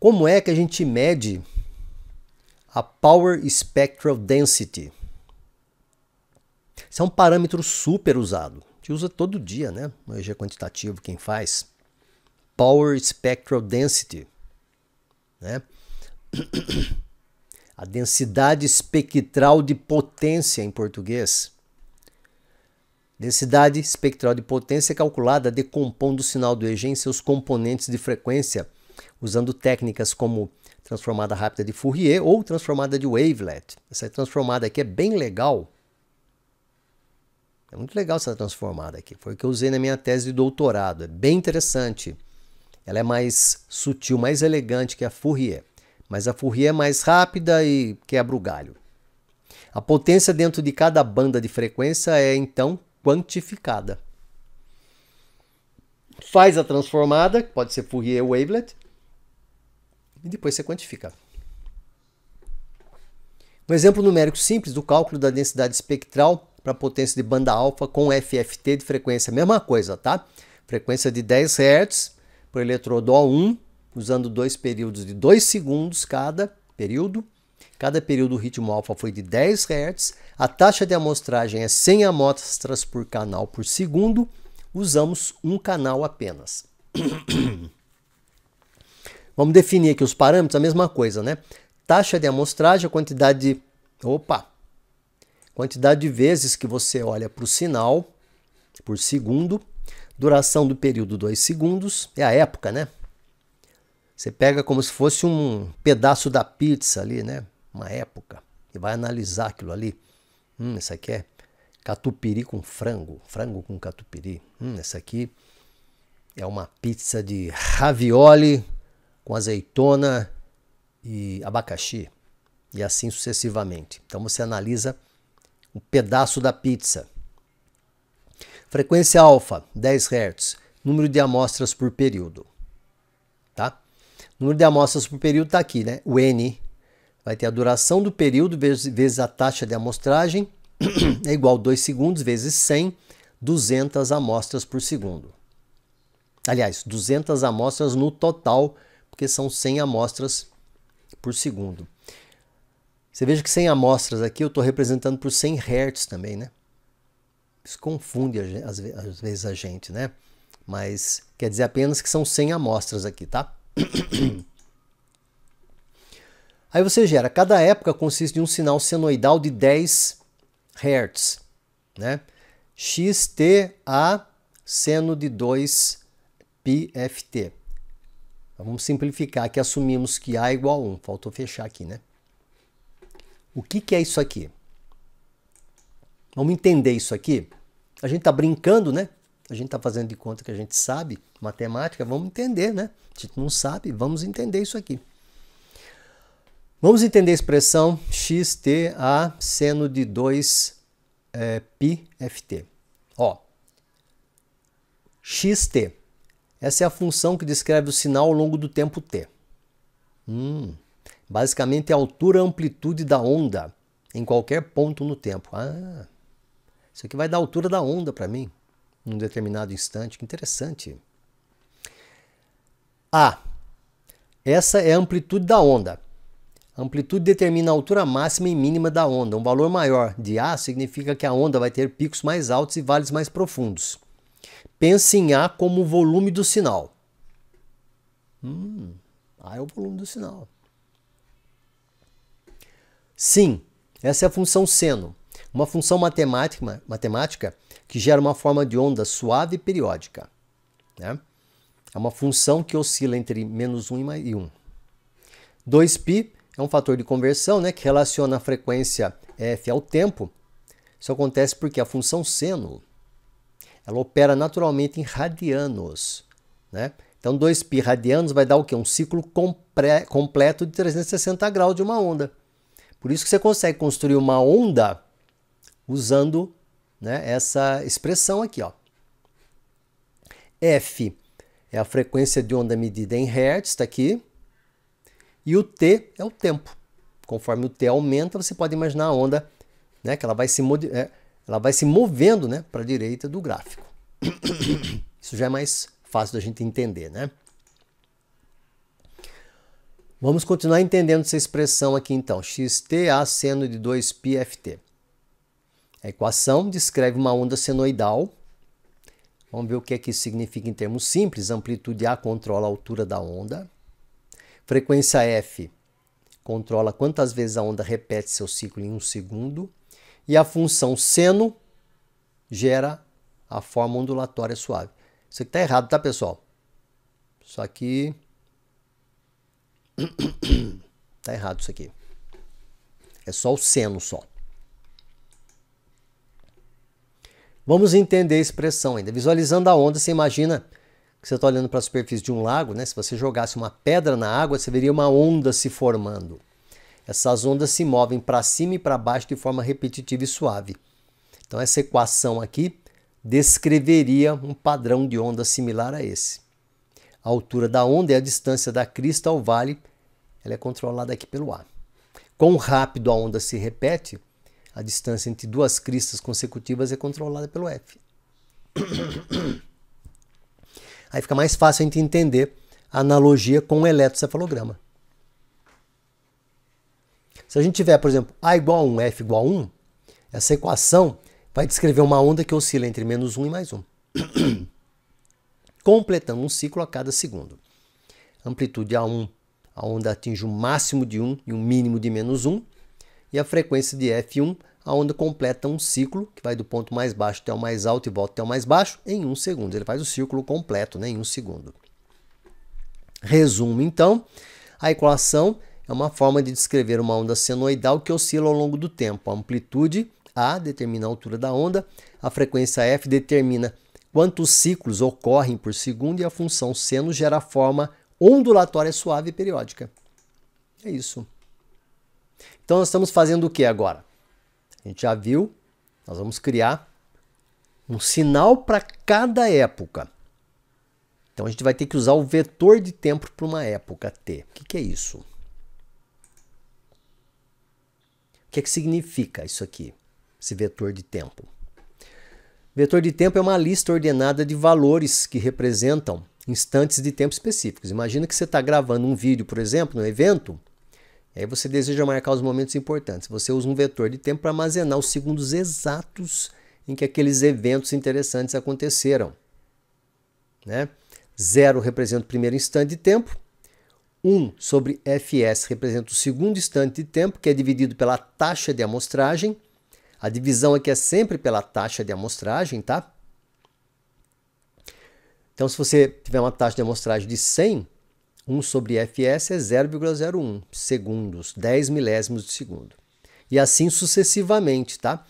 Como é que a gente mede a Power Spectral Density? Isso é um parâmetro super usado. A gente usa todo dia, né? No EG quantitativo, quem faz. Power Spectral Density. Né? A densidade espectral de potência em português. Densidade espectral de potência é calculada decompondo o sinal do EG em seus componentes de frequência usando técnicas como transformada rápida de Fourier ou transformada de wavelet. Essa transformada aqui é bem legal. É muito legal essa transformada aqui. Foi o que eu usei na minha tese de doutorado. É bem interessante. Ela é mais sutil, mais elegante que a Fourier. Mas a Fourier é mais rápida e quebra o galho. A potência dentro de cada banda de frequência é então quantificada. Faz a transformada, que pode ser Fourier ou wavelet, e depois você quantifica. Um exemplo numérico simples do cálculo da densidade espectral para potência de banda alfa com FFT de frequência. Mesma coisa, tá? Frequência de 10 Hz por eletrodo O1, usando dois períodos de 2 segundos cada período. Cada período o ritmo alfa foi de 10 Hz. A taxa de amostragem é 100 amostras por canal por segundo. Usamos um canal apenas. Vamos definir aqui os parâmetros, a mesma coisa, né? Taxa de amostragem, a quantidade de. Opa! Quantidade de vezes que você olha para o sinal por segundo. Duração do período 2 segundos. É a época, né? Você pega como se fosse um pedaço da pizza ali, né? Uma época. E vai analisar aquilo ali. Hum, essa aqui é catupiry com frango. Frango com catupiry. Hum, essa aqui é uma pizza de ravioli com azeitona e abacaxi, e assim sucessivamente. Então você analisa um pedaço da pizza. Frequência alfa, 10 Hz, número de amostras por período. Tá? número de amostras por período está aqui, né? O N vai ter a duração do período vezes a taxa de amostragem, é igual a 2 segundos vezes 100, 200 amostras por segundo. Aliás, 200 amostras no total porque são 100 amostras por segundo. Você veja que 100 amostras aqui eu estou representando por 100 Hz também, né? Isso confunde às vezes a gente, né? Mas quer dizer apenas que são 100 amostras aqui, tá? Aí você gera, cada época consiste de um sinal senoidal de 10 Hz, né? XTA seno de 2 πft. Vamos simplificar que assumimos que A é igual a 1. Faltou fechar aqui, né? O que, que é isso aqui? Vamos entender isso aqui? A gente está brincando, né? A gente está fazendo de conta que a gente sabe matemática. Vamos entender, né? A gente não sabe, vamos entender isso aqui. Vamos entender a expressão xta seno de 2 é, eh, pi ft. Ó, xt essa é a função que descreve o sinal ao longo do tempo t. Hum, basicamente é a altura e amplitude da onda em qualquer ponto no tempo. Ah, isso aqui vai dar a altura da onda para mim, num determinado instante. Que interessante. A. Essa é a amplitude da onda. A amplitude determina a altura máxima e mínima da onda. Um valor maior de A significa que a onda vai ter picos mais altos e vales mais profundos. Pense em A como o volume do sinal. Hum, A é o volume do sinal. Sim, essa é a função seno, uma função matemática, matemática que gera uma forma de onda suave e periódica. Né? É uma função que oscila entre menos 1 e 1. 2π é um fator de conversão né, que relaciona a frequência f ao tempo. Isso acontece porque a função seno ela opera naturalmente em radianos. Né? Então, 2π radianos vai dar o quê? Um ciclo completo de 360 graus de uma onda. Por isso que você consegue construir uma onda usando né, essa expressão aqui. Ó. F é a frequência de onda medida em hertz, está aqui. E o T é o tempo. Conforme o T aumenta, você pode imaginar a onda, né, que ela vai se modificar. É, ela vai se movendo né, para a direita do gráfico. Isso já é mais fácil da gente entender, né? Vamos continuar entendendo essa expressão aqui então, xt a seno de 2 πft A equação descreve uma onda senoidal. Vamos ver o que é que isso significa em termos simples. Amplitude A controla a altura da onda. Frequência F controla quantas vezes a onda repete seu ciclo em um segundo e a função seno gera a forma ondulatória suave. Isso aqui está errado, tá, pessoal? Isso aqui... tá errado isso aqui. É só o seno só. Vamos entender a expressão ainda. Visualizando a onda, você imagina que você está olhando para a superfície de um lago, né? Se você jogasse uma pedra na água, você veria uma onda se formando. Essas ondas se movem para cima e para baixo de forma repetitiva e suave. Então, essa equação aqui descreveria um padrão de onda similar a esse. A altura da onda é a distância da crista ao vale, ela é controlada aqui pelo ar. Quão rápido a onda se repete, a distância entre duas cristas consecutivas é controlada pelo F. Aí fica mais fácil a gente entender a analogia com o eletrocefalograma. Se a gente tiver, por exemplo, A igual a 1, F igual a 1, essa equação vai descrever uma onda que oscila entre menos 1 e mais 1, completando um ciclo a cada segundo. Amplitude A1, a onda atinge o um máximo de 1 e um mínimo de menos 1, e a frequência de F1, a onda completa um ciclo, que vai do ponto mais baixo até o mais alto e volta até o mais baixo, em um segundo. Ele faz o círculo completo né, em um segundo. Resumo, então, a equação é uma forma de descrever uma onda senoidal que oscila ao longo do tempo. A amplitude A determina a altura da onda, a frequência F determina quantos ciclos ocorrem por segundo e a função seno gera a forma ondulatória suave e periódica. É isso. Então nós estamos fazendo o que agora? A gente já viu, nós vamos criar um sinal para cada época. Então a gente vai ter que usar o vetor de tempo para uma época t. O que, que é isso? O que, é que significa isso aqui, esse vetor de tempo? Vetor de tempo é uma lista ordenada de valores que representam instantes de tempo específicos. Imagina que você está gravando um vídeo, por exemplo, um evento, aí você deseja marcar os momentos importantes. Você usa um vetor de tempo para armazenar os segundos exatos em que aqueles eventos interessantes aconteceram. Né? Zero representa o primeiro instante de tempo, 1 sobre Fs representa o segundo instante de tempo, que é dividido pela taxa de amostragem. A divisão aqui é sempre pela taxa de amostragem, tá? Então, se você tiver uma taxa de amostragem de 100, 1 sobre Fs é 0,01 segundos, 10 milésimos de segundo. E assim sucessivamente, tá?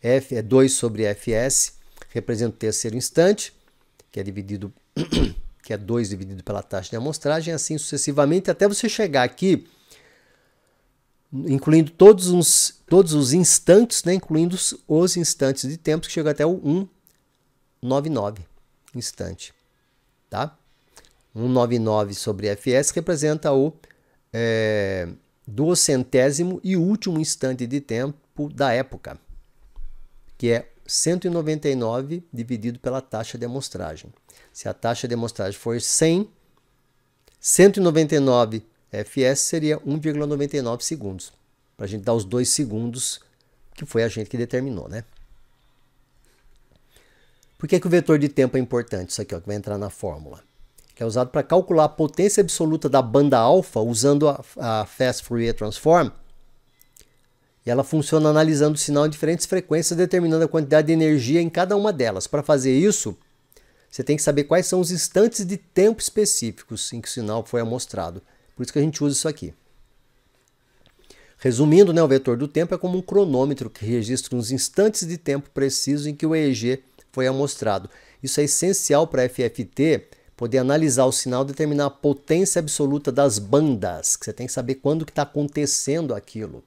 F é 2 sobre Fs, representa o terceiro instante, que é dividido que é 2 dividido pela taxa de amostragem, assim sucessivamente, até você chegar aqui, incluindo todos os, todos os instantes, né, incluindo os, os instantes de tempo, que chega até o 199 instante. Tá? 199 sobre Fs representa o é, duocentésimo e último instante de tempo da época, que é 199 dividido pela taxa de amostragem. Se a taxa de amostragem for 100, 199 FS seria 1,99 segundos. Para a gente dar os dois segundos que foi a gente que determinou, né? Por que, que o vetor de tempo é importante? Isso aqui ó, que vai entrar na fórmula. Que é usado para calcular a potência absoluta da banda alfa usando a, a Fast Fourier Transform e ela funciona analisando o sinal em diferentes frequências, determinando a quantidade de energia em cada uma delas. Para fazer isso, você tem que saber quais são os instantes de tempo específicos em que o sinal foi amostrado. Por isso que a gente usa isso aqui. Resumindo, né, o vetor do tempo é como um cronômetro que registra os instantes de tempo precisos em que o EEG foi amostrado. Isso é essencial para a FFT poder analisar o sinal, e determinar a potência absoluta das bandas, que você tem que saber quando que está acontecendo aquilo.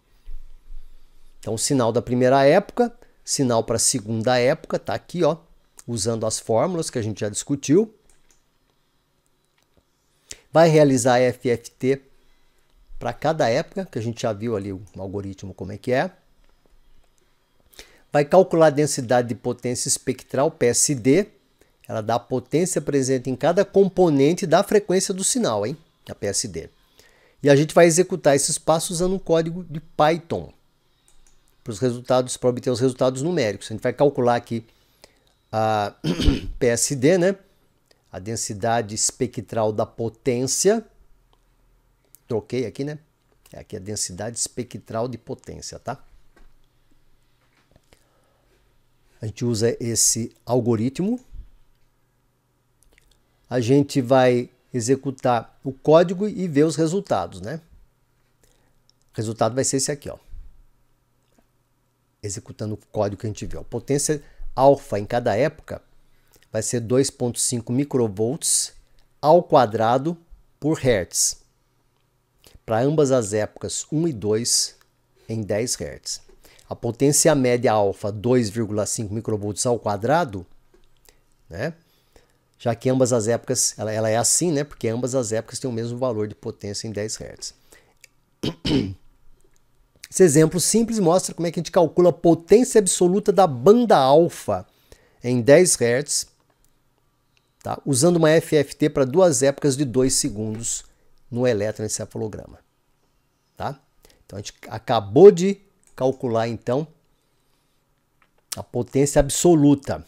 Então, sinal da primeira época, sinal para a segunda época, tá aqui, ó, usando as fórmulas que a gente já discutiu. Vai realizar FFT para cada época, que a gente já viu ali o algoritmo como é que é. Vai calcular a densidade de potência espectral PSD. Ela dá a potência presente em cada componente da frequência do sinal, hein? A PSD. E a gente vai executar esses passos usando um código de Python para os resultados, para obter os resultados numéricos. A gente vai calcular aqui a PSD, né? A densidade espectral da potência. Troquei aqui, né? É Aqui a densidade espectral de potência, tá? A gente usa esse algoritmo. A gente vai executar o código e ver os resultados, né? O resultado vai ser esse aqui, ó executando o código que a gente viu. A potência alfa em cada época vai ser 2.5 microvolts ao quadrado por hertz. Para ambas as épocas 1 e 2 em 10 hertz. A potência média alfa 2,5 microvolts ao quadrado, né? Já que ambas as épocas, ela, ela é assim, né? Porque ambas as épocas têm o mesmo valor de potência em 10 hertz. Esse exemplo simples mostra como é que a gente calcula a potência absoluta da banda alfa em 10 Hz, tá? usando uma FFT para duas épocas de 2 segundos no eletroencefalograma. Tá? Então a gente acabou de calcular então a potência absoluta